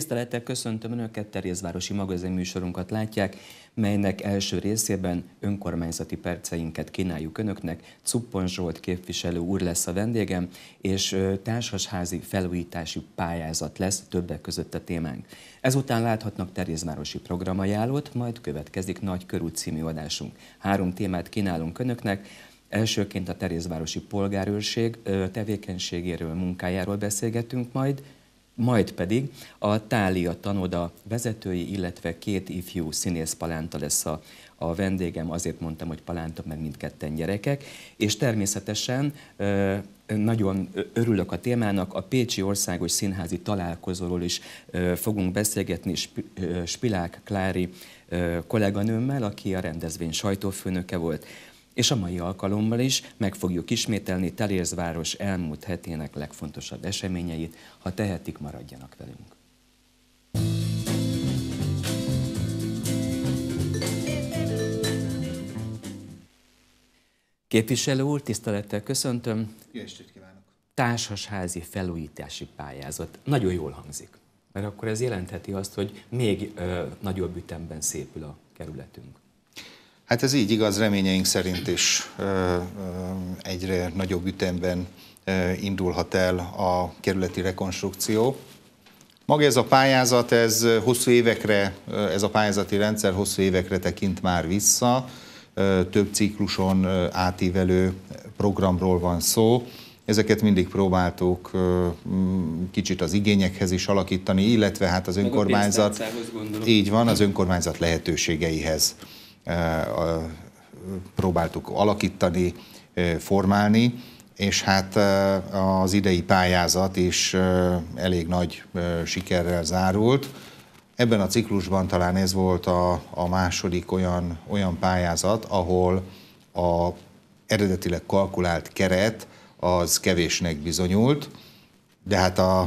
Tisztelettel köszöntöm Önöket, Terjezvárosi magazin műsorunkat látják, melynek első részében önkormányzati perceinket kínáljuk Önöknek. Cuppon Zsolt képviselő úr lesz a vendégem, és társasházi felújítási pályázat lesz többek között a témánk. Ezután láthatnak Terjezvárosi programajánlót, majd következik Nagy Körút című adásunk. Három témát kínálunk Önöknek, Elsőként a Terézvárosi Polgárőrség tevékenységéről, munkájáról beszélgetünk majd, majd pedig a Tália tanoda vezetői, illetve két ifjú színész palánta lesz a, a vendégem, azért mondtam, hogy palánta, meg mindketten gyerekek, és természetesen nagyon örülök a témának, a Pécsi Országos Színházi Találkozóról is fogunk beszélgetni Spilák Klári kolléganőmmel, aki a rendezvény sajtófőnöke volt és a mai alkalommal is meg fogjuk ismételni Telérzváros elmúlt hetének legfontosabb eseményeit, ha tehetik, maradjanak velünk. Képviselő úr, tisztelettel köszöntöm. Jó estét kívánok. Társasházi felújítási pályázat. Nagyon jól hangzik, mert akkor ez jelentheti azt, hogy még ö, nagyobb ütemben szépül a kerületünk. Hát ez így igaz, reményeink szerint is egyre nagyobb ütemben indulhat el a kerületi rekonstrukció. Maga ez a pályázat, ez hosszú évekre, ez a pályázati rendszer hosszú évekre tekint már vissza, több cikluson átívelő programról van szó. Ezeket mindig próbáltuk kicsit az igényekhez is alakítani, illetve hát az önkormányzat. Így van, az önkormányzat lehetőségeihez próbáltuk alakítani, formálni, és hát az idei pályázat is elég nagy sikerrel zárult. Ebben a ciklusban talán ez volt a, a második olyan, olyan pályázat, ahol a eredetileg kalkulált keret az kevésnek bizonyult, de hát a,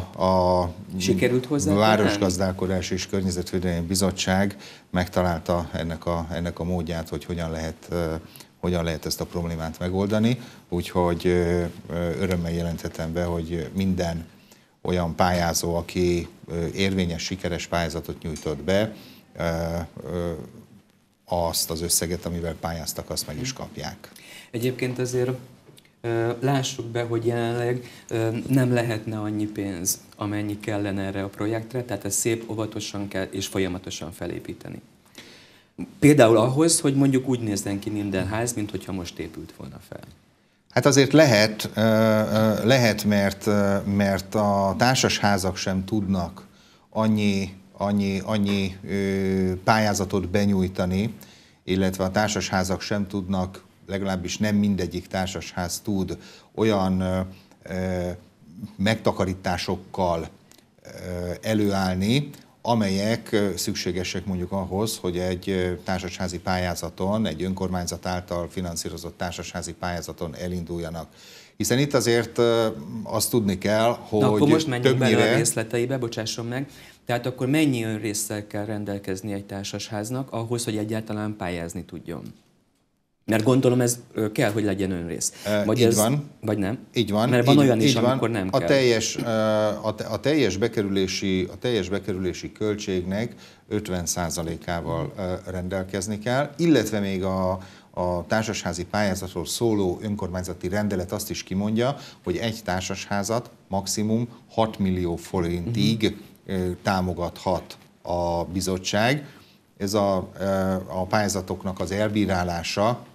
a Sikerült hozzá Városgazdálkodás és Környezetvédelmi Bizottság megtalálta ennek a, ennek a módját, hogy hogyan lehet, hogyan lehet ezt a problémát megoldani, úgyhogy örömmel jelenthetem be, hogy minden olyan pályázó, aki érvényes, sikeres pályázatot nyújtott be, azt az összeget, amivel pályáztak, azt meg is kapják. Egyébként azért lássuk be, hogy jelenleg nem lehetne annyi pénz, amennyi kellene erre a projektre, tehát ezt szép óvatosan kell és folyamatosan felépíteni. Például ahhoz, hogy mondjuk úgy nézzen ki minden ház, mint hogyha most épült volna fel. Hát azért lehet, lehet mert, mert a társasházak sem tudnak annyi, annyi, annyi pályázatot benyújtani, illetve a társasházak sem tudnak legalábbis nem mindegyik társasház tud olyan megtakarításokkal előállni, amelyek szükségesek mondjuk ahhoz, hogy egy társasházi pályázaton, egy önkormányzat által finanszírozott társasházi pályázaton elinduljanak. Hiszen itt azért azt tudni kell, hogy Na, akkor most menjünk többnyire... bele a részleteibe, bocsásson meg. Tehát akkor mennyi önrészsel kell rendelkezni egy társasháznak ahhoz, hogy egyáltalán pályázni tudjon? Mert gondolom ez kell, hogy legyen önrész. Vagy így ez, van. Vagy nem? Így van. Mert van így, olyan így is, van. amikor nem a kell. Teljes, a, a, teljes bekerülési, a teljes bekerülési költségnek 50%-ával rendelkezni kell, illetve még a, a társasházi pályázatról szóló önkormányzati rendelet azt is kimondja, hogy egy társasházat maximum 6 millió forintig uh-huh. támogathat a bizottság ez a, a pályázatoknak az elbírálása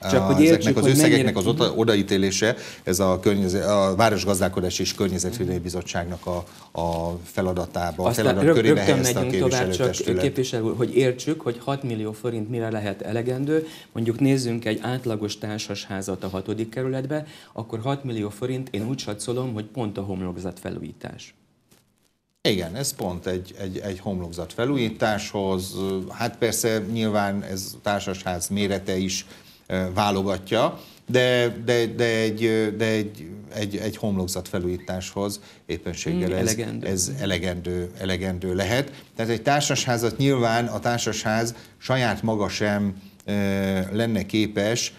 csak hogy értsük, ezeknek az hogy összegeknek az az odaítélése, ez a, környez, a Városgazdálkodás és Környezetvédelmi Bizottságnak a, a feladatába, Aztán a feladat rög, körébe helyezte a tovább, csak képviselő hogy értsük, hogy 6 millió forint mire lehet elegendő, mondjuk nézzünk egy átlagos társasházat a 6. kerületbe, akkor 6 millió forint, én úgy satszolom, hogy pont a homlokzat felújítás. Igen, ez pont egy, egy, egy homlokzat felújításhoz. Hát persze nyilván ez társasház mérete is válogatja, de, de, de, egy, de egy, egy, egy homlokzat felújításhoz éppenséggel mm, ez, elegendő. ez elegendő, elegendő lehet. Tehát egy társasházat nyilván a társasház saját maga sem e, lenne képes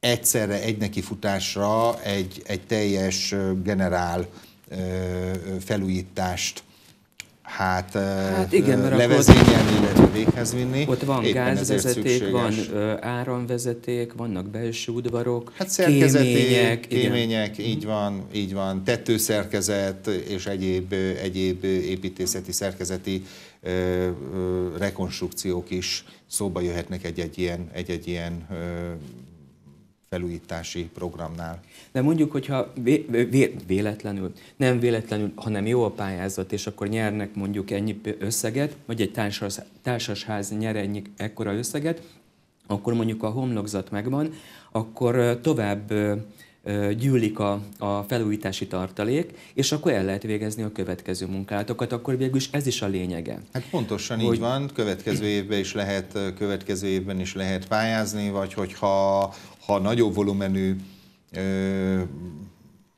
egyszerre egy nekifutásra egy, egy teljes generál e, felújítást hát, hát igen, mert levezényelni, illetve véghez vinni. Ott van Éppen gázvezeték, van áramvezeték, vannak belső udvarok, hát kémények. Kémények, igen. így mhm. van, így van, tetőszerkezet és egyéb, egyéb építészeti, szerkezeti ö, ö, rekonstrukciók is szóba jöhetnek egy-egy ilyen, egy-egy ilyen ö, felújítási programnál. De mondjuk, hogyha vé, vé, véletlenül, nem véletlenül, hanem jó a pályázat, és akkor nyernek mondjuk ennyi összeget, vagy egy társas, társasház nyer ennyi ekkora összeget, akkor mondjuk a homlokzat megvan, akkor tovább gyűlik a, a felújítási tartalék, és akkor el lehet végezni a következő munkálatokat, akkor végül is ez is a lényege. Hát pontosan hogy... így van, következő évben is lehet, következő évben is lehet pályázni, vagy hogyha ha nagyobb volumenű ö,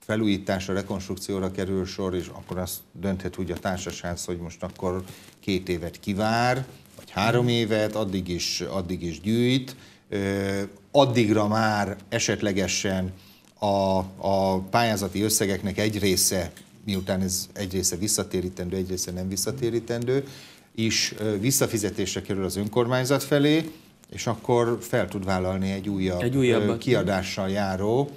felújításra, rekonstrukcióra kerül sor, és akkor azt dönthet úgy a társaság, hogy most akkor két évet kivár, vagy három mm. évet, addig is, addig is gyűjt, ö, addigra már esetlegesen a, a pályázati összegeknek egy része, miután ez egy része visszatérítendő, egy része nem visszatérítendő, is visszafizetésre kerül az önkormányzat felé, és akkor fel tud vállalni egy újabb, egy újabb kiadással járó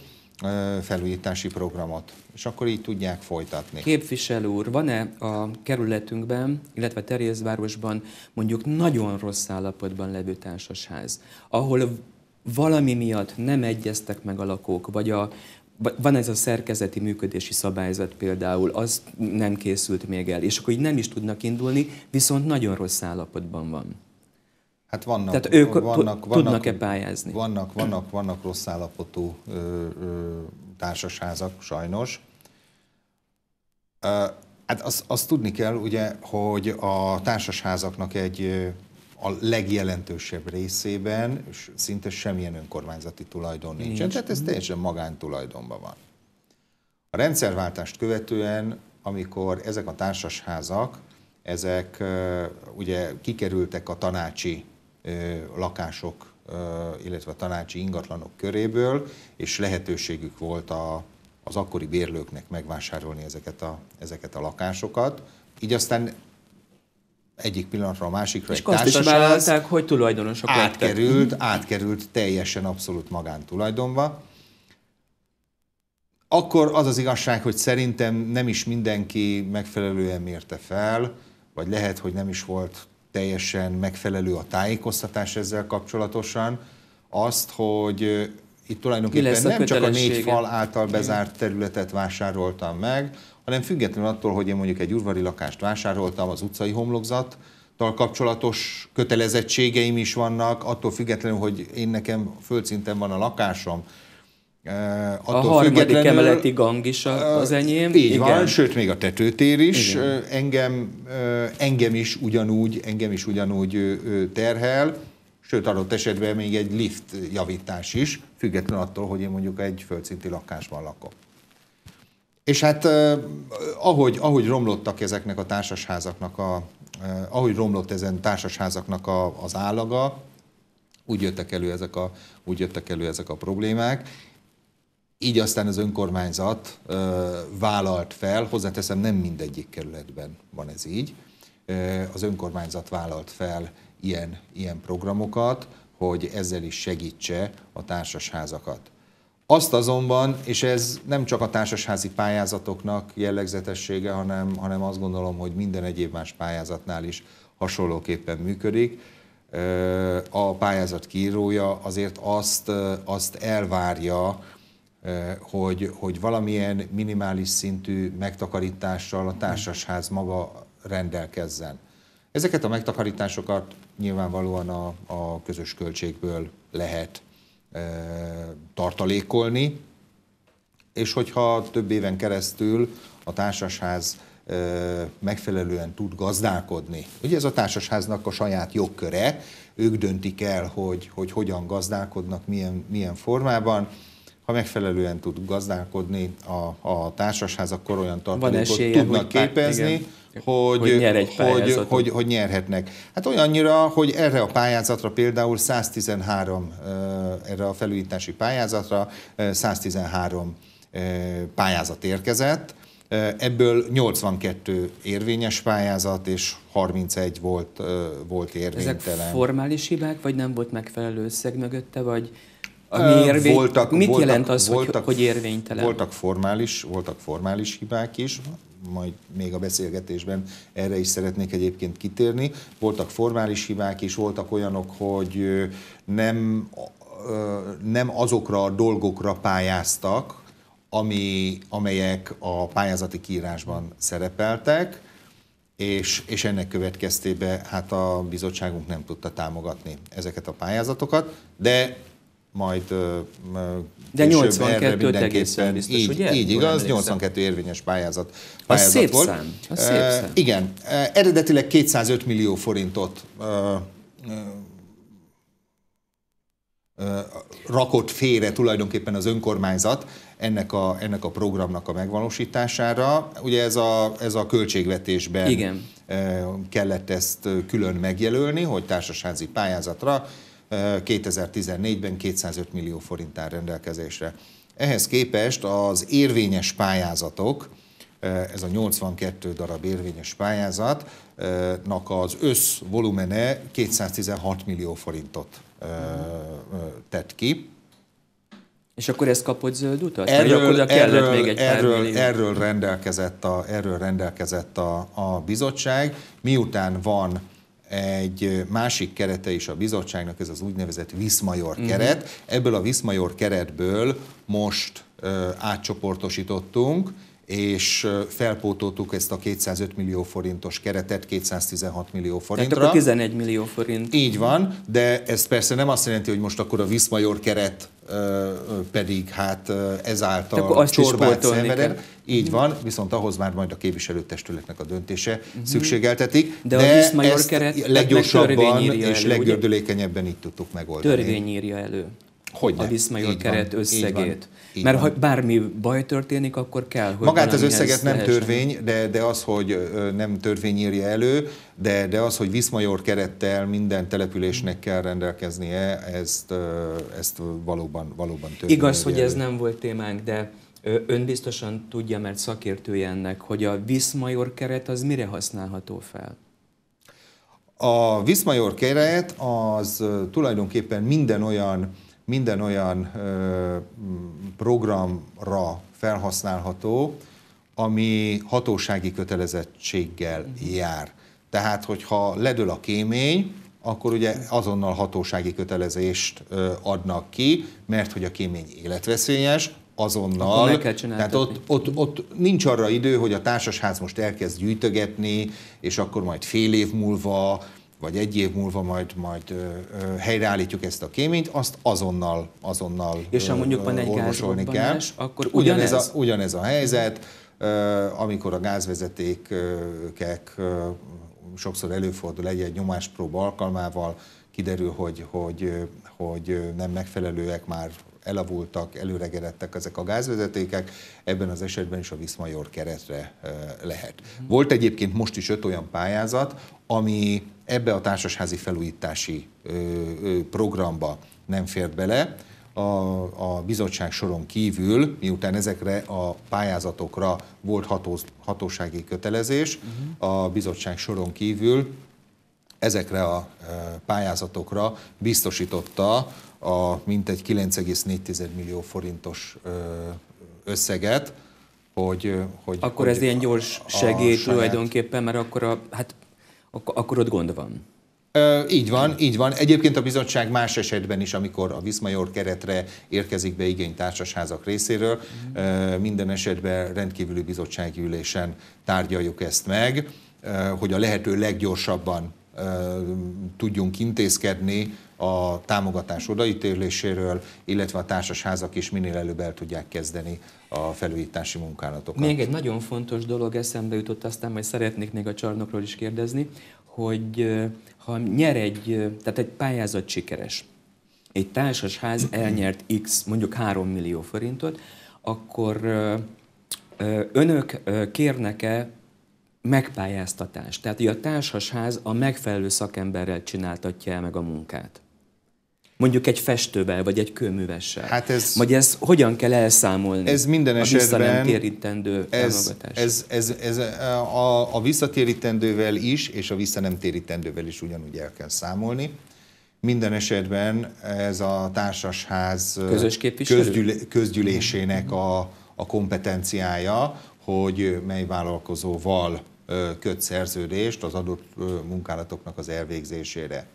felújítási programot. És akkor így tudják folytatni. Képviselő úr, van-e a kerületünkben, illetve Terézvárosban mondjuk nagyon rossz állapotban levő társasház, ahol valami miatt nem egyeztek meg a lakók, vagy a, van ez a szerkezeti működési szabályzat például, az nem készült még el, és akkor így nem is tudnak indulni, viszont nagyon rossz állapotban van. Hát vannak, Tehát ők vannak, vannak, tudnak-e pályázni? Vannak, vannak, vannak rossz állapotú ö, ö, társasházak, sajnos. Ö, hát azt az tudni kell, ugye, hogy a társasházaknak egy a legjelentősebb részében szinte semmilyen önkormányzati tulajdon nincsen, Nincs. tehát ez mhm. teljesen magántulajdonban van. A rendszerváltást követően, amikor ezek a társasházak, ezek ugye kikerültek a tanácsi lakások, illetve a tanácsi ingatlanok köréből, és lehetőségük volt a, az akkori bérlőknek megvásárolni ezeket a, ezeket a lakásokat. Így aztán egyik pillanatra a másikra és egy azt is vállalták, hogy tulajdonosok átkerült, lettek. átkerült teljesen abszolút magántulajdonba. Akkor az az igazság, hogy szerintem nem is mindenki megfelelően mérte fel, vagy lehet, hogy nem is volt teljesen megfelelő a tájékoztatás ezzel kapcsolatosan, azt, hogy eh, itt tulajdonképpen nem csak a négy fal által bezárt területet vásároltam meg, hanem függetlenül attól, hogy én mondjuk egy urvari lakást vásároltam, az utcai homlokzattal kapcsolatos kötelezettségeim is vannak, attól függetlenül, hogy én nekem földszinten van a lakásom, Uh, attól a harmadik emeleti gang is eh, az enyém. Így igen. van, sőt még a tetőtér is eh, engem, engem is ugyanúgy, engem is ugyanúgy terhel, sőt adott esetben még egy lift javítás is, független attól, hogy én mondjuk egy földszinti lakásban lakom. És hát eh, ahogy, ahogy romlottak ezeknek a társasházaknak, a, eh, ahogy romlott ezen társasházaknak a, az állaga, úgy jöttek, elő ezek a, úgy jöttek elő ezek a problémák. Így aztán az önkormányzat eh, vállalt fel, hozzáteszem nem mindegyik kerületben van ez így, eh, az önkormányzat vállalt fel ilyen, ilyen programokat, hogy ezzel is segítse a társasházakat. Azt azonban, és ez nem csak a társasházi pályázatoknak jellegzetessége, hanem, hanem azt gondolom, hogy minden egyéb más pályázatnál is hasonlóképpen működik, a pályázat kírója azért azt, azt elvárja, hogy, hogy valamilyen minimális szintű megtakarítással a társasház maga rendelkezzen. Ezeket a megtakarításokat nyilvánvalóan a, a közös költségből lehet tartalékolni, és hogyha több éven keresztül a társasház megfelelően tud gazdálkodni. Ugye ez a társasháznak a saját jogköre, ők döntik el, hogy, hogy hogyan gazdálkodnak, milyen, milyen formában. Ha megfelelően tud gazdálkodni a, a társasház, akkor olyan tartalékot tudnak képezni, pár, hogy, hogy, nyer egy hogy, hogy, hogy nyerhetnek. Hát olyannyira, hogy erre a pályázatra például 113, erre a felújítási pályázatra 113 pályázat érkezett, Ebből 82 érvényes pályázat, és 31 volt, volt érvénytelen. Ezek formális hibák, vagy nem volt megfelelő összeg mögötte, vagy ami érvény... voltak, Mit voltak, jelent az, voltak, hogy, hogy érvénytelen? Voltak formális, voltak formális hibák is, majd még a beszélgetésben erre is szeretnék egyébként kitérni. Voltak formális hibák is, voltak olyanok, hogy nem, nem azokra a dolgokra pályáztak, ami, amelyek a pályázati kiírásban szerepeltek, és, és ennek következtében hát a bizottságunk nem tudta támogatni ezeket a pályázatokat, de majd de 82 mindenképpen biztos, így, ugye? így igaz, 82 érvényes pályázat, pályázat szép volt. Szám. szép uh, szám. Igen, uh, eredetileg 205 millió forintot uh, uh, rakott félre tulajdonképpen az önkormányzat ennek a, ennek a programnak a megvalósítására. Ugye ez a, ez a költségvetésben Igen. kellett ezt külön megjelölni, hogy társasházi pályázatra 2014-ben 205 millió forint áll rendelkezésre. Ehhez képest az érvényes pályázatok, eh, ez a 82 darab érvényes pályázatnak az össz volumene 216 millió forintot eh, eh, tett ki. És akkor ez kapott zöld utat? Erről, Vagy erről, még egy erről, erről rendelkezett, a, erről rendelkezett a, a bizottság. Miután van egy másik kerete is a bizottságnak, ez az úgynevezett Viszmajor mhm. keret. Uh-huh. Ebből a Viszmajor keretből most ö, átcsoportosítottunk, és felpótoltuk ezt a 205 millió forintos keretet 216 millió forintra. Tehát akkor 11 millió forint. Így van, de ez persze nem azt jelenti, hogy most akkor a Viszmajor keret pedig hát ezáltal csorbát szenvedett. Így mhm. van, viszont ahhoz már majd a képviselőtestületnek a döntése uh-huh. szükségeltetik. De, de a Viszmajor keret leggyorsabban és elő, leggördülékenyebben tudtuk megoldani. Törvény írja elő hogy a Viszmajor keret összegét. Így Mert van. ha bármi baj történik, akkor kell, hogy Magát az összeget nem lehessen. törvény, de, de az, hogy nem törvény írja elő, de, de az, hogy Viszmajor kerettel minden településnek kell rendelkeznie, ezt, ezt valóban, valóban törvény Igaz, hogy elő. ez nem volt témánk, de ön biztosan tudja, mert szakértője ennek, hogy a Viszmajor keret az mire használható fel? A Viszmajor keret az tulajdonképpen minden olyan minden olyan ö, programra felhasználható, ami hatósági kötelezettséggel mhm. jár. Tehát, hogyha ledől a kémény, akkor ugye azonnal hatósági kötelezést adnak ki, mert hogy a kémény életveszélyes, azonnal. tehát ott, ott, ott nincs arra idő, hogy a társasház most elkezd gyűjtögetni, és akkor majd fél év múlva vagy egy év múlva majd, majd ö, ö, helyreállítjuk ezt a kéményt, azt azonnal, azonnal És ha mondjuk van egy gázrobbanás, akkor ugyanez? Ugyanez a, ugyanez a helyzet, ö, amikor a gázvezetékek ö, sokszor előfordul egy-egy nyomáspróba alkalmával, kiderül, hogy, hogy, hogy nem megfelelőek már elavultak, előregedettek ezek a gázvezetékek, ebben az esetben is a Viszmajor keretre lehet. Mhm. Volt egyébként most is öt olyan pályázat, ami ebbe a társasházi felújítási programba nem fért bele, a, a bizottság soron kívül, miután ezekre a pályázatokra volt hatós, hatósági kötelezés, uh-huh. a bizottság soron kívül ezekre a pályázatokra biztosította a mintegy 9,4 millió forintos összeget, hogy... hogy akkor hogy ez ilyen gyors segély saját... tulajdonképpen, mert akkor, a, hát, akkor, ott gond van. Ö, így van, így van. Egyébként a bizottság más esetben is, amikor a Viszmajor keretre érkezik be igény társasházak részéről, mm. ö, minden esetben rendkívüli bizottsági ülésen tárgyaljuk ezt meg, ö, hogy a lehető leggyorsabban tudjunk intézkedni a támogatás odaítéléséről, illetve a társasházak is minél előbb el tudják kezdeni a felújítási munkálatokat. Még egy nagyon fontos dolog eszembe jutott, aztán majd szeretnék még a csarnokról is kérdezni, hogy ha nyer egy, tehát egy pályázat sikeres, egy társasház elnyert x, mondjuk 3 millió forintot, akkor önök kérnek-e megpályáztatás. Tehát hogy a társasház a megfelelő szakemberrel csináltatja el meg a munkát. Mondjuk egy festővel, vagy egy kőművessel. Hát ez, vagy ez hogyan kell elszámolni? Ez minden esetben... A visszanemtérítendő ez, ez, ez, ez, a, a visszatérítendővel is, és a visszanemtérítendővel is ugyanúgy el kell számolni. Minden esetben ez a társasház Közös közgyűl, közgyűlésének a, a kompetenciája, hogy mely vállalkozóval köt szerződést az adott munkálatoknak az elvégzésére.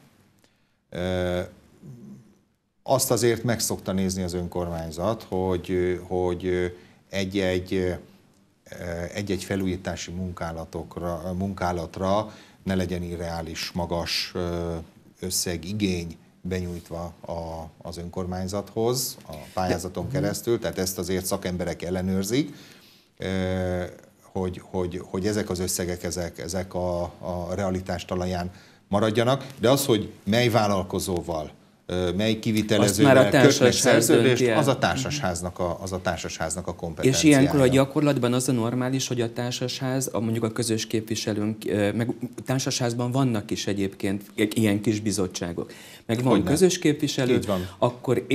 Azt azért meg szokta nézni az önkormányzat, hogy, hogy egy-egy egy-egy felújítási munkálatokra, munkálatra ne legyen irreális, magas összeg igény benyújtva a, az önkormányzathoz, a pályázaton mhm. keresztül, tehát ezt azért szakemberek ellenőrzik hogy, hogy, hogy ezek az összegek, ezek, ezek a, a realitás talaján maradjanak, de az, hogy mely vállalkozóval, mely kivitelezővel kötnek szerződést, az a mhm. társasháznak a, az a társasháznak a kompetenciája. És ilyenkor a gyakorlatban az a normális, hogy a társasház, a mondjuk a közös képviselőnk, meg társasházban vannak is egyébként ilyen kis bizottságok. Meg van Hogyne. közös képviselő, van. akkor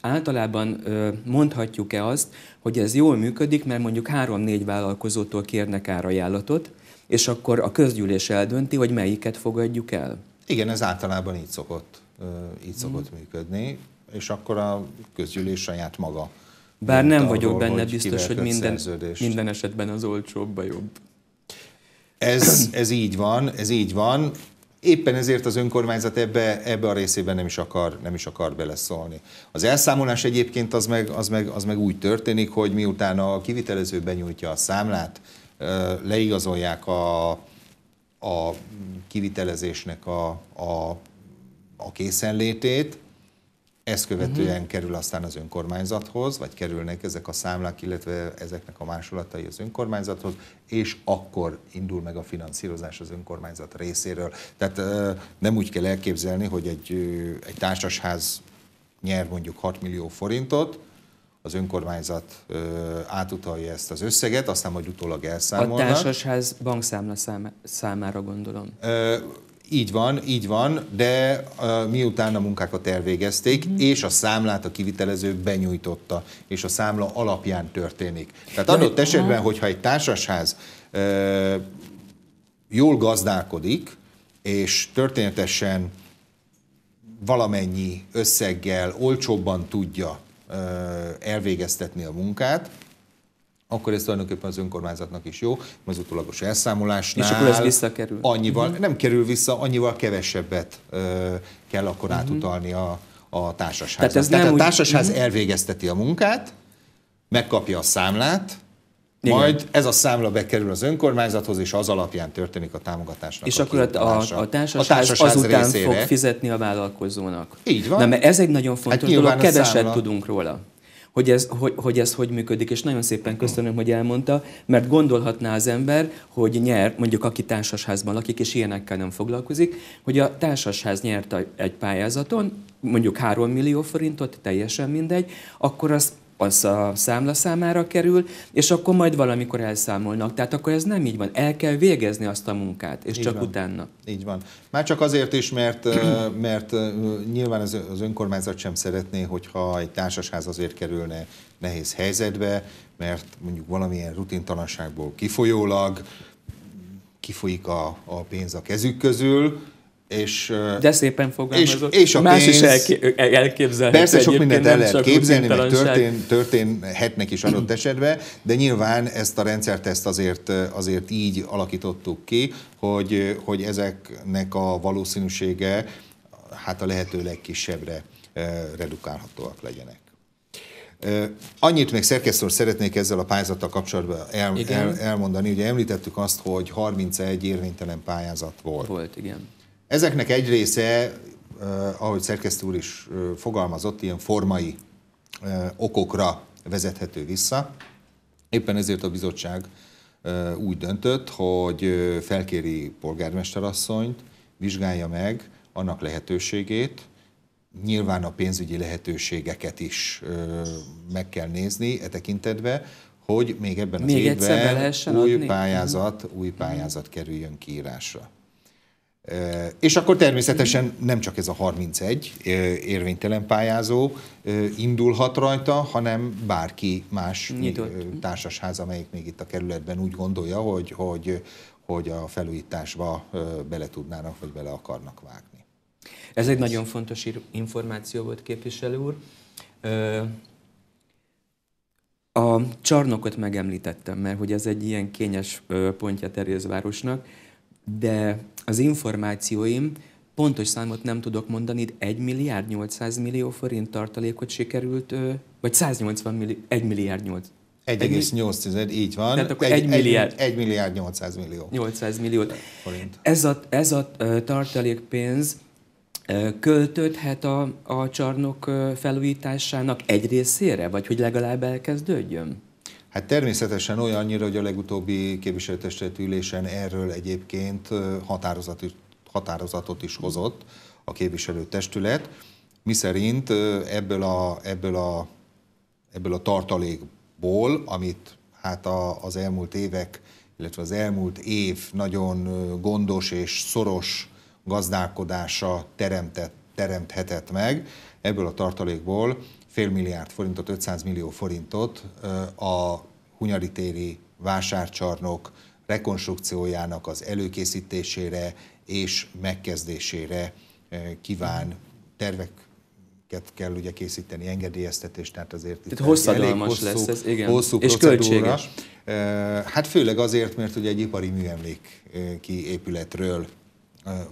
általában mondhatjuk-e azt, hogy ez jól működik, mert mondjuk három-négy vállalkozótól kérnek árajánlatot, és akkor a közgyűlés eldönti, hogy melyiket fogadjuk el. Igen, ez általában így szokott így mhm. szokott mm. működni, és akkor a közgyűlés saját maga. Bár nem vagyok benne hogy biztos, hogy minden, minden esetben az olcsóbb a jobb. Ez, ez így van, ez így van. Éppen ezért az önkormányzat ebbe, ebbe a részében nem is akar, nem is akar beleszólni. Az elszámolás egyébként az meg, az, meg, az meg úgy történik, hogy miután a kivitelező benyújtja a számlát, leigazolják a, a kivitelezésnek a, a a készenlétét, ezt követően uh-huh. kerül aztán az önkormányzathoz, vagy kerülnek ezek a számlák, illetve ezeknek a másolatai az önkormányzathoz, és akkor indul meg a finanszírozás az önkormányzat részéről. Tehát nem úgy kell elképzelni, hogy egy, egy társasház nyer mondjuk 6 millió forintot, az önkormányzat ö, átutalja ezt az összeget, aztán majd utólag elszámolnak. A társasház bankszámla számá, számára gondolom. Ö, így van, így van, de uh, miután a munkákat elvégezték, mm. és a számlát a kivitelező benyújtotta, és a számla alapján történik. Tehát adott esetben, hogyha egy társasház uh, jól gazdálkodik, és történetesen valamennyi összeggel olcsóbban tudja elvégeztetni a munkát, akkor ez tulajdonképpen az önkormányzatnak is jó, az utólagos elszámolásnál. És akkor ez visszakerül. Annyival, uh-huh. nem kerül vissza, annyival kevesebbet ö, kell akkor uh-huh. átutalni a, a társasházat. Tehát, ez Tehát nem a társasház úgy... Mhm. elvégezteti a munkát, megkapja a számlát, igen. Majd ez a számla bekerül az önkormányzathoz, és az alapján történik a támogatásnak És a akkor a, a társaság, a társaság azután részére. fog fizetni a vállalkozónak. Így van. Na, mert ez egy nagyon fontos hát dolog, keveset számla... tudunk róla hogy ez hogy, hogy ez hogy működik, és nagyon szépen köszönöm, hogy elmondta, mert gondolhatná az ember, hogy nyer, mondjuk aki társasházban lakik, és ilyenekkel nem foglalkozik, hogy a társasház nyert egy pályázaton, mondjuk 3 millió forintot, teljesen mindegy, akkor az az a számla számára kerül, és akkor majd valamikor elszámolnak. Tehát akkor ez nem így van. El kell végezni azt a munkát, és így csak van. utána. Így van. Már csak azért is, mert, mert nyilván az önkormányzat sem szeretné, hogyha egy társasház azért kerülne nehéz helyzetbe, mert mondjuk valamilyen rutintalanságból kifolyólag kifolyik a, a pénz a kezük közül, és, De szépen fogalmazott. És, és a Más pénz, is elké, elképzelhető. Persze sok mindent el lehet képzelni, mert történ, történhetnek is adott esetben, de nyilván ezt a rendszert ezt azért, azért így alakítottuk ki, hogy, hogy ezeknek a valószínűsége hát a lehető legkisebbre redukálhatóak legyenek. Annyit még szerkesztőr szeretnék ezzel a pályázattal kapcsolatban el, el, elmondani. Ugye említettük azt, hogy 31 érvénytelen pályázat volt. Volt, igen. Ezeknek egy része, eh, ahogy szerkesztő úr is eh, fogalmazott, ilyen formai eh, okokra vezethető vissza. Éppen ezért a bizottság úgy döntött, hogy felkéri polgármesterasszonyt, vizsgálja meg annak lehetőségét, nyilván a pénzügyi lehetőségeket is meg kell nézni e tekintetben, hogy még ebben az még évben új pályázat, mhm. új mhm. pályázat kerüljön kiírásra. És akkor természetesen nem csak ez a 31 érvénytelen pályázó indulhat rajta, hanem bárki más Nyitott. társasház, amelyik még itt a kerületben úgy gondolja, hogy, hogy, hogy a felújításba bele tudnának, vagy bele akarnak vágni. Ez egy nagyon fontos információ volt, képviselő úr. A csarnokot megemlítettem, mert hogy ez egy ilyen kényes pontja Terézvárosnak, városnak, de az információim pontos számot nem tudok mondani, itt 1 milliárd 800 millió forint tartalékot sikerült, vagy 180 millió, 1 milliárd 8. 1,8, így van. Tehát akkor 1, 1 milliárd. 1 milliárd 800 millió. 800 millió forint. Ez a, ez a tartalékpénz költődhet a, a csarnok felújításának egy részére, vagy hogy legalább elkezdődjön? Hát természetesen olyan, annyira, hogy a legutóbbi képviselőtestület ülésen erről egyébként határozat, határozatot is hozott a képviselőtestület, miszerint ebből a, ebből a, ebből a tartalékból, amit hát a, az elmúlt évek, illetve az elmúlt év nagyon gondos és szoros gazdálkodása teremtett, teremthetett meg, ebből a tartalékból fél milliárd forintot, 500 millió forintot a Hunyadi téri vásárcsarnok rekonstrukciójának az előkészítésére és megkezdésére kíván tervek kell ugye készíteni, engedélyeztetést, tehát azért itt hosszadalmas hosszú, lesz ez, igen. Hosszú és költséges. Hát főleg azért, mert ugye egy ipari műemléki épületről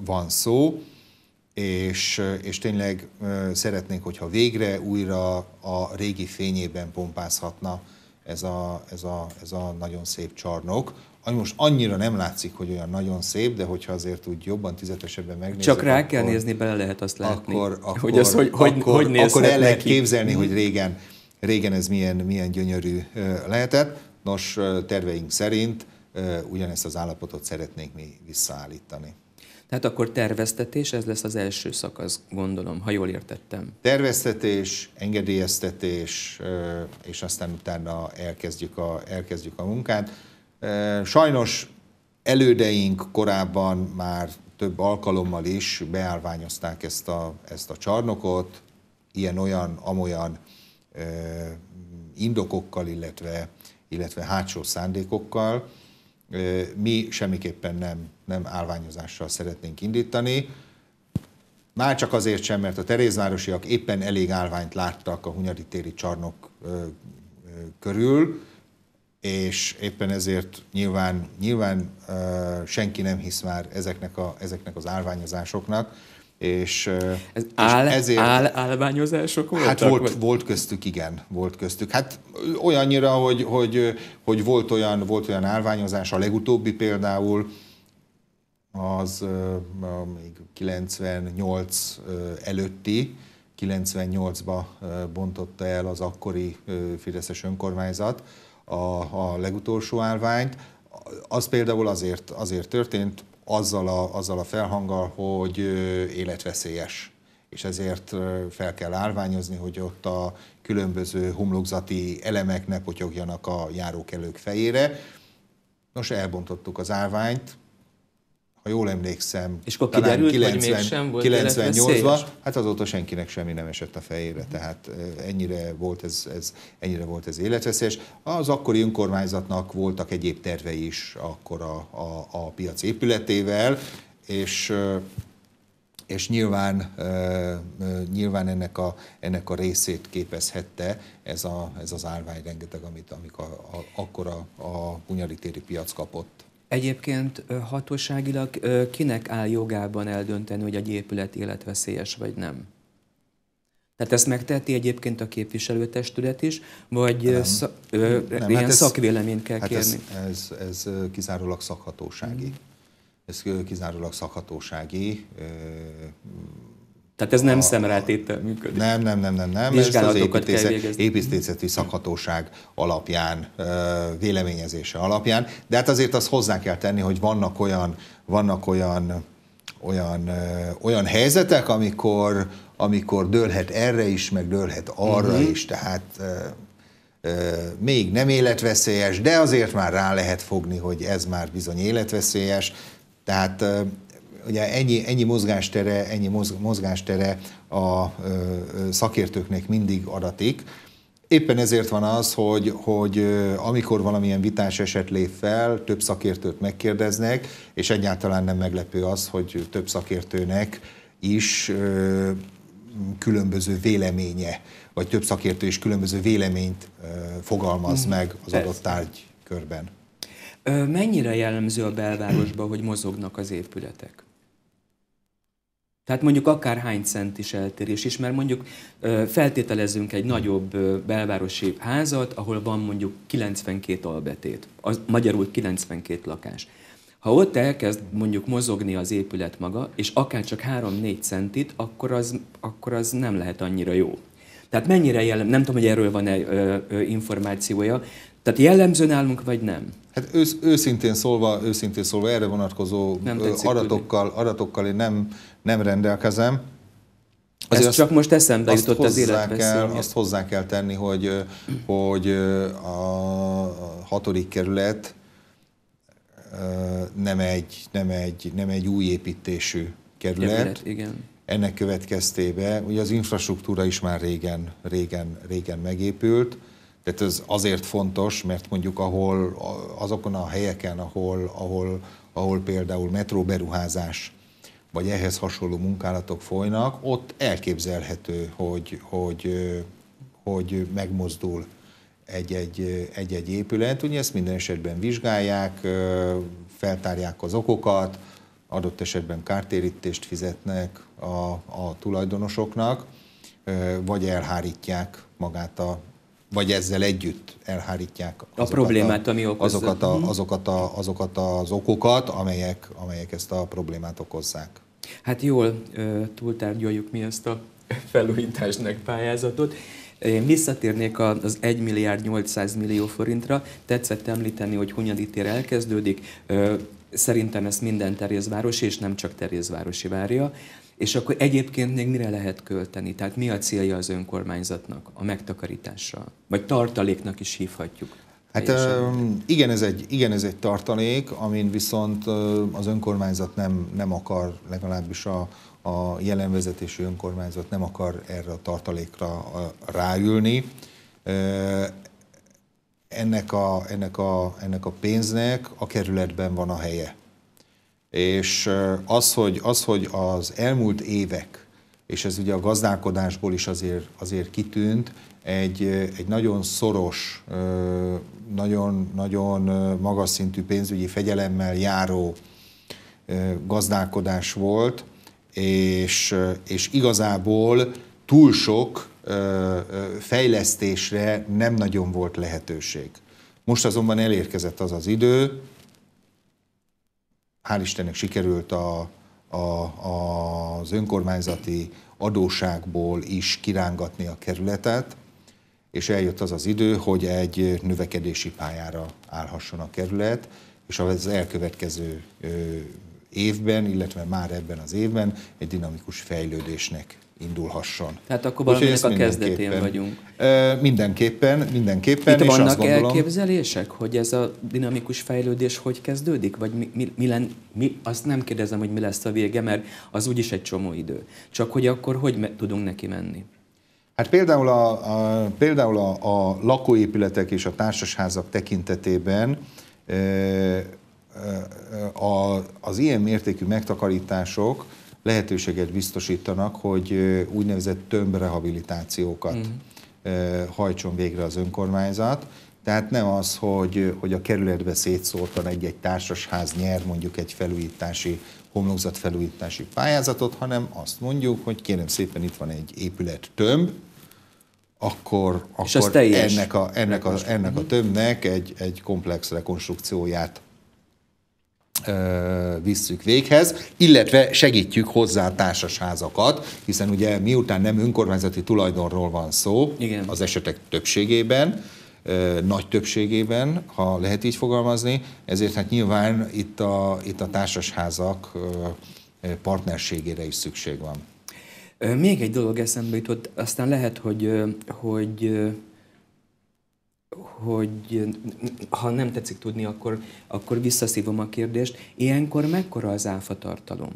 van szó, és, és tényleg szeretnénk, hogyha végre újra a régi fényében pompázhatna ez a, ez a, ez a nagyon szép csarnok, ami most annyira nem látszik, hogy olyan nagyon szép, de hogyha azért úgy jobban, tizetesebben megnézzük. Csak rá akkor, kell nézni, bele lehet azt látni. Akkor, akkor, hogy, az, hogy, akkor, hogy, hogy akkor el lehet neki. képzelni, hogy régen, régen ez milyen, milyen gyönyörű lehetett. Nos, terveink szerint ugyanezt az állapotot szeretnénk mi visszaállítani. Tehát akkor terveztetés, ez lesz az első szakasz, gondolom, ha jól értettem. Terveztetés, engedélyeztetés, és aztán utána elkezdjük a, elkezdjük a munkát. Sajnos elődeink korábban már több alkalommal is beállványozták ezt a, ezt a csarnokot, ilyen-olyan, amolyan indokokkal, illetve, illetve hátsó szándékokkal mi semmiképpen nem, nem állványozással szeretnénk indítani. Már csak azért sem, mert a Terézvárosiak éppen elég állványt láttak a Hunyadi téri csarnok körül, és éppen ezért nyilván, nyilván senki nem hisz már ezeknek, a, ezeknek az állványozásoknak és, Ez és áll, ezért, áll, állványozások voltak? Hát volt, volt köztük, igen, volt köztük. Hát olyannyira, hogy, hogy, hogy volt, olyan, volt olyan állványozás, a legutóbbi például, az még 98 előtti, 98-ba bontotta el az akkori Fideszes önkormányzat a, a legutolsó állványt. Az például azért, azért történt, azzal a, azzal a felhanggal, hogy életveszélyes és ezért fel kell árványozni, hogy ott a különböző homlokzati elemek ne potyogjanak a járókelők fejére. Nos, elbontottuk az árványt, ha jól emlékszem, és akkor kiderült, volt 98-ban, hát azóta senkinek semmi nem esett a fejére, tehát ennyire volt ez, ez, ennyire volt ez életveszélyes. Az akkori önkormányzatnak voltak egyéb tervei is akkor a, a, a piac épületével, és és nyilván, nyilván ennek, a, ennek a részét képezhette ez, a, ez az árvány rengeteg, amit amik a, a, akkor a, a Hunyari téri piac kapott. Egyébként hatóságilag kinek áll jogában eldönteni, hogy egy épület életveszélyes vagy nem? Tehát ezt megteheti egyébként a képviselőtestület is, vagy nem, sz, ö, nem, hát ilyen hát szakvéleményt kell hát kérni? Ez, ez, ez kizárólag szakhatósági. Mm. Ez kizárólag szakhatósági tehát ez nem szemreltétel működik. Nem, nem, nem, nem, nem. Ez az építészet, építészeti szakhatóság alapján, véleményezése alapján. De hát azért azt hozzá kell tenni, hogy vannak olyan, vannak olyan, olyan, olyan helyzetek, amikor, amikor dőlhet erre is, meg dőlhet arra uh-huh. is. Tehát még nem életveszélyes, de azért már rá lehet fogni, hogy ez már bizony életveszélyes. Tehát ugye ennyi, ennyi mozgástere, ennyi mozgástere a szakértőknek mindig adatik, Éppen ezért van az, hogy, hogy amikor valamilyen vitás eset lép fel, több szakértőt megkérdeznek, és egyáltalán nem meglepő az, hogy több szakértőnek is ö, különböző véleménye, vagy több szakértő is különböző véleményt ö, fogalmaz mm. meg az Persze. adott tárgykörben. Mennyire jellemző a belvárosban, hogy mozognak az épületek? Tehát mondjuk akárhány cent is eltérés is, mert mondjuk feltételezünk egy nagyobb belvárosi házat, ahol van mondjuk 92 albetét, az, magyarul 92 lakás. Ha ott elkezd mondjuk mozogni az épület maga, és akár csak 3-4 centit, akkor az, akkor az nem lehet annyira jó. Tehát mennyire jellem, nem tudom, hogy erről van-e információja, tehát jellemző nálunk, vagy nem? Hát ősz, őszintén szólva, őszintén szólva erre vonatkozó nem adatokkal, adatokkal én nem, nem rendelkezem. Ez csak most eszembe azt jutott az életbeszélni. Azt hozzá kell tenni, hogy, hogy a hatodik kerület nem egy, nem egy, nem egy új építésű kerület. kerület igen. Ennek következtében ugye az infrastruktúra is már régen, régen, régen megépült tehát ez azért fontos, mert mondjuk ahol, azokon a helyeken, ahol, ahol, ahol például metróberuházás vagy ehhez hasonló munkálatok folynak, ott elképzelhető, hogy, hogy, hogy megmozdul egy-egy, egy-egy épület. Ugye ezt minden esetben vizsgálják, feltárják az okokat, adott esetben kártérítést fizetnek a, a tulajdonosoknak, vagy elhárítják magát a, vagy ezzel együtt elhárítják azokat a problémát, a, ami okozza. azokat, a, mhm. azokat, a, azokat az okokat, amelyek, amelyek ezt a problémát okozzák. Hát jól túltárgyaljuk mi ezt a felújításnak pályázatot. Én visszatérnék az 1 milliárd 800 millió forintra. Tetszett említeni, hogy Hunyadi tér elkezdődik. Szerintem ezt minden Terézvárosi, és nem csak Terézvárosi várja. És akkor egyébként még mire lehet költeni? Tehát mi a célja az önkormányzatnak a megtakarítással, Vagy tartaléknak is hívhatjuk? Hát igen ez, egy, igen, ez egy tartalék, amin viszont az önkormányzat nem, nem akar, legalábbis a, a jelen önkormányzat nem akar erre a tartalékra ráülni. Ennek a, ennek, a, ennek a pénznek a kerületben van a helye. És az, hogy az, hogy az elmúlt évek, és ez ugye a gazdálkodásból is azért, azért kitűnt, egy, egy nagyon szoros, nagyon, nagyon magas szintű pénzügyi fegyelemmel járó gazdálkodás volt, és, és igazából túl sok fejlesztésre nem nagyon volt lehetőség. Most azonban elérkezett az az idő, hál' Istennek sikerült a, a, a, az önkormányzati adóságból is kirángatni a kerületet, és eljött az az idő, hogy egy növekedési pályára állhasson a kerület, és az elkövetkező évben, illetve már ebben az évben egy dinamikus fejlődésnek indulhasson. Tehát akkor valaminek a kezdetén vagyunk. Mindenképpen, mindenképpen. Itt vannak gondolom, elképzelések, hogy ez a dinamikus fejlődés hogy kezdődik? Vagy mi, mi, mi, len, mi, azt nem kérdezem, hogy mi lesz a vége, mert az úgyis egy csomó idő. Csak hogy akkor hogy me, tudunk neki menni? Hát például a, a, például a, a lakóépületek és a társasházak tekintetében e, a, az ilyen mértékű megtakarítások, lehetőséget biztosítanak, hogy úgynevezett tömbrehabilitációkat mm-hmm. hajtson végre az önkormányzat. Tehát nem az, hogy, hogy a kerületbe szétszórtan egy-egy társasház nyer mondjuk egy felújítási, homlokzatfelújítási pályázatot, hanem azt mondjuk, hogy kérem szépen itt van egy épület tömb, akkor, akkor ennek, a, ennek, a, ennek a mm-hmm. tömbnek egy, egy komplex rekonstrukcióját visszük véghez, illetve segítjük hozzá társasházakat, hiszen ugye miután nem önkormányzati tulajdonról van szó, Igen. az esetek többségében, nagy többségében, ha lehet így fogalmazni, ezért hát nyilván itt a, itt a társasházak partnerségére is szükség van. Még egy dolog eszembe jutott, aztán lehet, hogy, hogy hogy ha nem tetszik tudni, akkor, akkor visszaszívom a kérdést. Ilyenkor mekkora az áfa tartalom?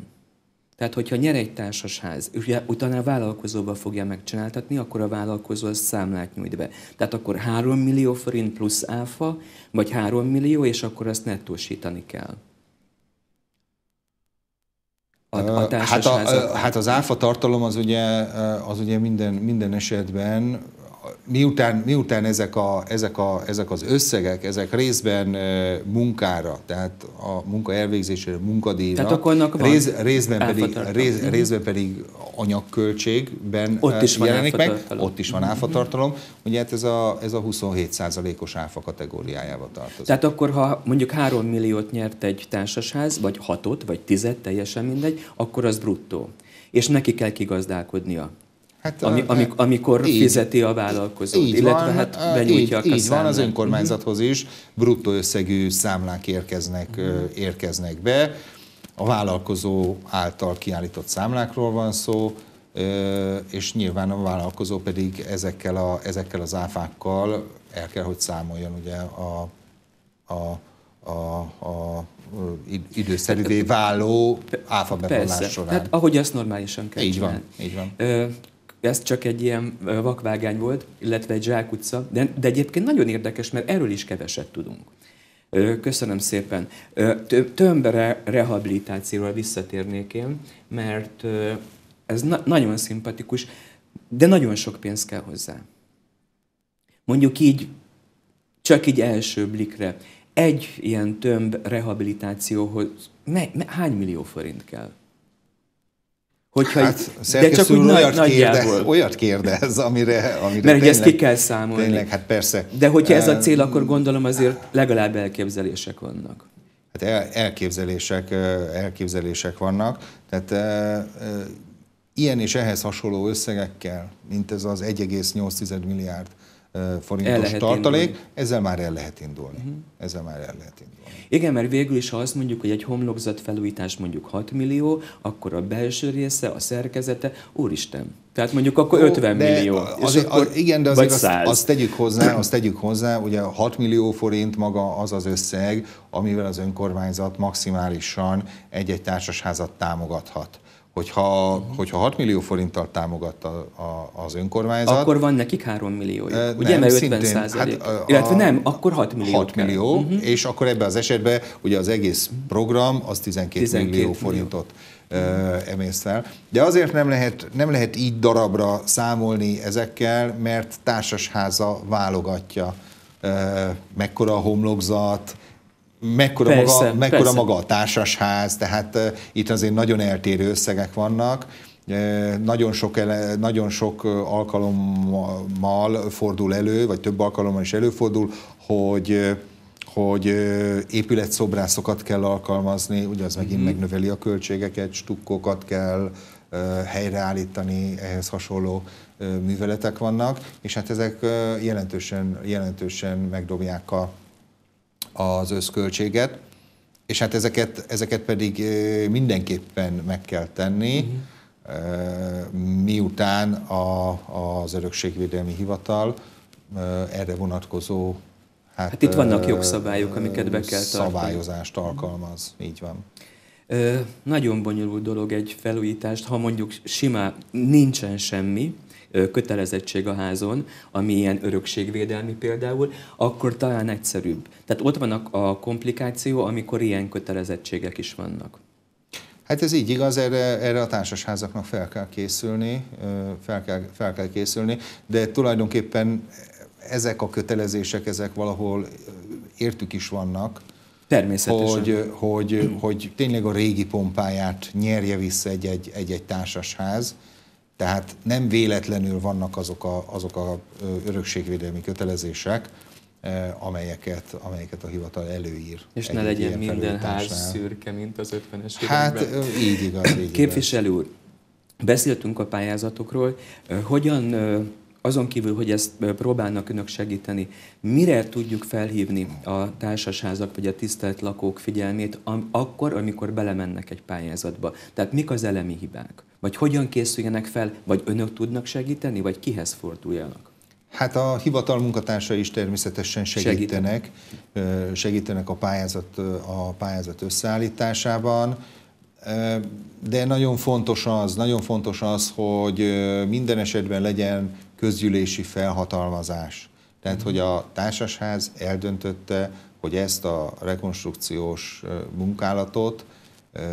Tehát, hogyha nyer egy társasház, ugye utána a vállalkozóba fogja megcsináltatni, akkor a vállalkozó az számlát nyújt be. Tehát akkor 3 millió forint plusz áfa, vagy 3 millió, és akkor azt nettósítani kell. A, a hát, a, hát az áfa tartalom az ugye, az ugye minden, minden esetben miután, miután ezek, a, ezek, a, ezek az összegek, ezek részben munkára, tehát a munka elvégzésére, munkadíjra, tehát rész, részben, pedig, rész, mhm. részben pedig anyagköltségben ott is jelenik meg, ott is van áfatartalom, mhm. ugye hát ez a, ez a 27 százalékos áfa kategóriájába tartozik. Tehát akkor, ha mondjuk 3 milliót nyert egy társasház, vagy 6-ot, vagy 10 teljesen mindegy, akkor az bruttó. És neki kell kigazdálkodnia. Hát, ami, amik, amikor így, fizeti a vállalkozót, így illetve van, hát benyújtja így, a Így van, az önkormányzathoz is bruttó összegű számlák érkeznek, uh-huh. érkeznek be. A vállalkozó által kiállított számlákról van szó, és nyilván a vállalkozó pedig ezekkel, a, ezekkel az áfákkal el kell, hogy számoljon ugye a, a, a, a időszerűvé hát, váló áfabevalás során. Hát ahogy azt normálisan kell Így csinálni. van, így van ez csak egy ilyen vakvágány volt, illetve egy zsákutca, de, de egyébként nagyon érdekes, mert erről is keveset tudunk. Köszönöm szépen. Tömbere rehabilitációra visszatérnék én, mert ez na- nagyon szimpatikus, de nagyon sok pénz kell hozzá. Mondjuk így, csak így első blikre. Egy ilyen tömb rehabilitációhoz ne, ne, hány millió forint kell? Hogyha hát, de csak úgy olyat, nagy, kérdez, olyat kérdez, amire, amire Mert tényleg, ezt ki kell számolni. Tényleg, hát persze. De hogyha ez a cél, akkor gondolom azért legalább elképzelések vannak. Hát el, elképzelések, elképzelések vannak, tehát e, e, ilyen és ehhez hasonló összegekkel, mint ez az 1,8 milliárd forintos tartalék, indulni. ezzel már el lehet indulni. Uh-huh. Ezzel már el lehet indulni. Igen, mert végül is, ha azt mondjuk, hogy egy homlokzat felújítás mondjuk 6 millió, akkor a belső része, a szerkezete, úristen, tehát mondjuk akkor Ó, 50 de millió. Az, és akkor, az, igen, de azért azt, azt, tegyük hozzá, azt tegyük hozzá, ugye 6 millió forint maga az az összeg, amivel az önkormányzat maximálisan egy-egy társasházat támogathat. Hogyha, uh-huh. hogyha 6 millió forinttal támogat a, a, az önkormányzat... Akkor van nekik 3 millió, e, ugye, nem, mert 50 hát, százalék. Hát, a, illetve nem, akkor 6 millió 6 kell. millió, uh-huh. és akkor ebben az esetben ugye az egész program az 12, 12 millió forintot millió. Uh-huh. emész fel. De azért nem lehet, nem lehet így darabra számolni ezekkel, mert társasháza válogatja mekkora a homlokzat, mekkora, persze, maga, mekkora maga a társasház, tehát uh, itt azért nagyon eltérő összegek vannak. Uh, nagyon sok, ele, nagyon sok alkalommal fordul elő, vagy több alkalommal is előfordul, hogy uh, hogy épületszobrászokat kell alkalmazni, ugye az megint mm. megnöveli a költségeket, stukkokat kell helyreállítani, ehhez hasonló műveletek vannak, és hát ezek jelentősen, jelentősen megdobják a, az összköltséget, és hát ezeket, ezeket pedig mindenképpen meg kell tenni, uh-huh. miután a, az Örökségvédelmi Hivatal erre vonatkozó Hát, hát itt vannak jogszabályok, amiket be kell tartani. Szabályozást alkalmaz, így van. Ö, nagyon bonyolult dolog egy felújítást, ha mondjuk simá nincsen semmi, kötelezettség a házon, ami ilyen örökségvédelmi például, akkor talán egyszerűbb. Tehát ott vannak a komplikáció, amikor ilyen kötelezettségek is vannak. Hát ez így igaz, erre, erre a társasházaknak fel kell készülni, fel kell, fel kell készülni, de tulajdonképpen ezek a kötelezések, ezek valahol értük is vannak, Természetesen. Hogy, hogy, hogy tényleg a régi pompáját nyerje vissza egy-egy társasház, tehát nem véletlenül vannak azok a, azok a örökségvédelmi kötelezések, amelyeket, amelyeket a hivatal előír. És ne legyen minden ház szürke, mint az 50-es Hát így igaz, így Képviselő úr, beszéltünk a pályázatokról. Hogyan, azon kívül, hogy ezt próbálnak önök segíteni, mire tudjuk felhívni a társasházak vagy a tisztelt lakók figyelmét akkor, amikor belemennek egy pályázatba? Tehát mik az elemi hibák? Vagy hogyan készüljenek fel, vagy önök tudnak segíteni, vagy kihez forduljanak? Hát a hivatal munkatársa is természetesen segítenek, segítenek, segítenek a, pályázat, a pályázat összeállításában, de nagyon fontos az, nagyon fontos az, hogy minden esetben legyen közgyűlési felhatalmazás. Tehát, hogy a társasház eldöntötte, hogy ezt a rekonstrukciós munkálatot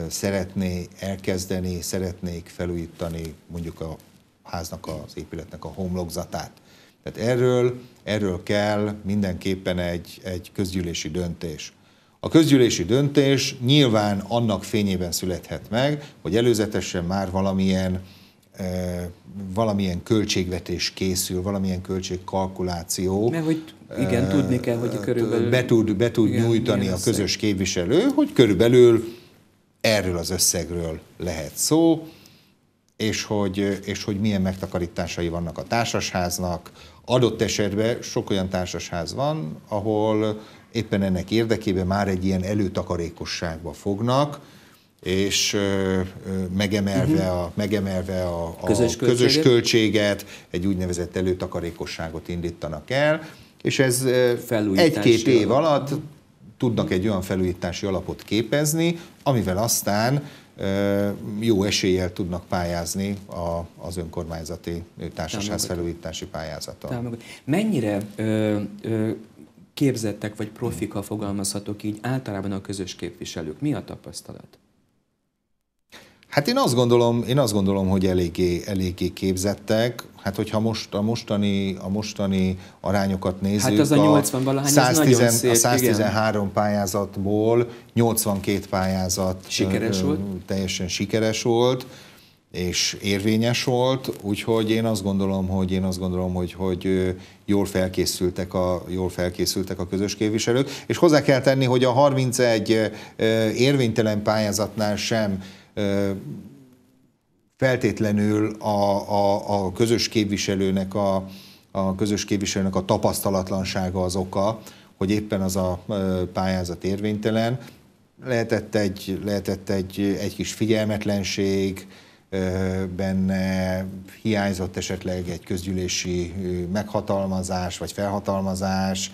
szeretné elkezdeni, szeretnék felújítani mondjuk a háznak, az épületnek a homlokzatát. Tehát erről, erről kell mindenképpen egy, egy közgyűlési döntés. A közgyűlési döntés nyilván annak fényében születhet meg, hogy előzetesen már valamilyen, e, valamilyen költségvetés készül, valamilyen költségkalkuláció. Mert hogy igen, e, tudni kell, hogy körülbelül... Be tud, be tud igen, nyújtani a közös képviselő, hogy körülbelül erről az összegről lehet szó, és hogy, és hogy milyen megtakarításai vannak a társasháznak. Adott esetben sok olyan társasház van, ahol éppen ennek érdekében már egy ilyen előtakarékosságba fognak, és megemelve mhm. a, megemelve a, a közös, költséget. közös költséget, egy úgynevezett előtakarékosságot indítanak el, és ez egy-két év alatt mhm tudnak egy olyan felújítási alapot képezni, amivel aztán jó eséllyel tudnak pályázni a, az önkormányzati társaság felújítási pályázata. Támogat. Mennyire ö, ö, képzettek vagy profika fogalmazhatok így általában a közös képviselők? Mi a tapasztalat? Hát én azt gondolom, én azt gondolom hogy eléggé, eléggé képzettek. Hát hogyha most a mostani, a mostani arányokat hát nézzük, hát az a, a 80 valahány, 110, ez szép, a 113 igen. pályázatból 82 pályázat sikeres ö, volt. teljesen sikeres volt és érvényes volt, úgyhogy én azt gondolom, hogy én azt gondolom, hogy, hogy jól felkészültek a, jól felkészültek a közös képviselők, és hozzá kell tenni, hogy a 31 érvénytelen pályázatnál sem feltétlenül a, a, a közös képviselőnek a, a közös képviselőnek a tapasztalatlansága az oka, hogy éppen az a pályázat érvénytelen. Lehetett egy, lehetett egy, egy kis figyelmetlenség, benne hiányzott esetleg egy közgyűlési meghatalmazás, vagy felhatalmazás,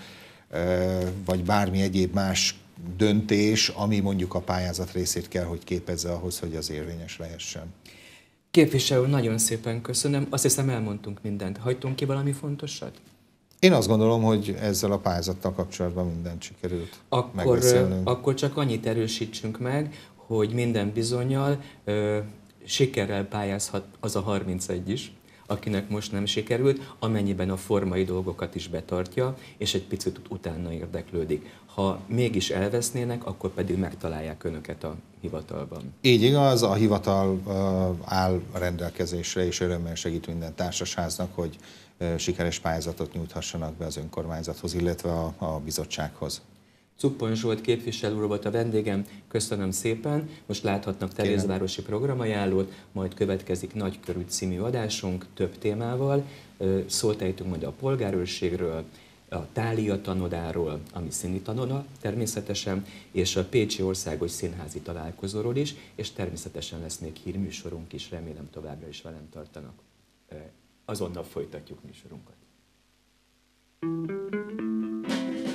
vagy bármi egyéb más döntés, ami mondjuk a pályázat részét kell, hogy képezze ahhoz, hogy az érvényes lehessen. Képviselő, nagyon szépen köszönöm. Azt hiszem elmondtunk mindent. Hagytunk ki valami fontosat? Én azt gondolom, hogy ezzel a pályázattal kapcsolatban mindent sikerült akkor, megbeszélnünk. Akkor csak annyit erősítsünk meg, hogy minden bizonyal ö, sikerrel pályázhat az a 31 is, akinek most nem sikerült, amennyiben a formai dolgokat is betartja, és egy picit utána érdeklődik. Ha mégis elvesznének, akkor pedig megtalálják önöket a hivatalban. Így igaz, a hivatal áll rendelkezésre, és örömmel segít minden társasháznak, hogy sikeres pályázatot nyújthassanak be az önkormányzathoz, illetve a bizottsághoz. Cuppon Zsolt képviselő úr volt a vendégem, köszönöm szépen. Most láthatnak Terézvárosi programajánlót, majd következik Nagykörű című adásunk több témával. Szólt majd a polgárőrségről, a Tália tanodáról, ami színi tanoda természetesen, és a Pécsi Országos Színházi Találkozóról is, és természetesen lesz még hírműsorunk is, remélem továbbra is velem tartanak. Azonnal folytatjuk műsorunkat. Thank you.